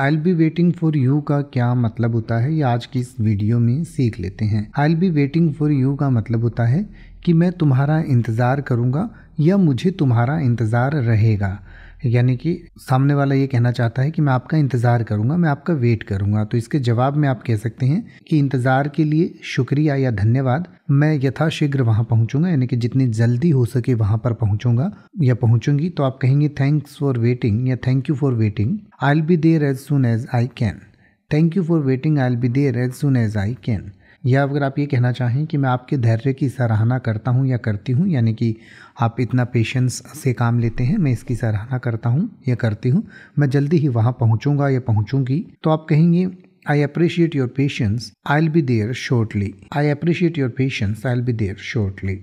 I I'll be waiting for you का क्या मतलब होता है ये आज की इस वीडियो में सीख लेते हैं I'll be waiting for you का मतलब होता है कि मैं तुम्हारा इंतज़ार करूँगा या मुझे तुम्हारा इंतज़ार रहेगा यानी कि सामने वाला ये कहना चाहता है कि मैं आपका इंतज़ार करूँगा मैं आपका वेट करूंगा तो इसके जवाब में आप कह सकते हैं कि इंतज़ार के लिए शुक्रिया या धन्यवाद मैं यथाशीघ्र वहाँ पहुँचूंगा यानी कि जितनी जल्दी हो सके वहाँ पर पहुँचूंगा या पहुँचूंगी तो आप कहेंगे थैंक्स फॉर वेटिंग या thank you for waiting I'll be there as soon as I can thank you for waiting I'll be there as soon as I can या अगर आप ये कहना चाहें कि मैं आपके धैर्य की सराहना करता हूँ या करती हूँ यानी कि आप इतना पेशेंस से काम लेते हैं मैं इसकी सराहना करता हूँ या करती हूँ मैं जल्दी ही वहाँ पहुँचूँगा या पहुँचूँगी तो आप कहेंगे I appreciate your patience I'll be there shortly I appreciate your patience I'll be there shortly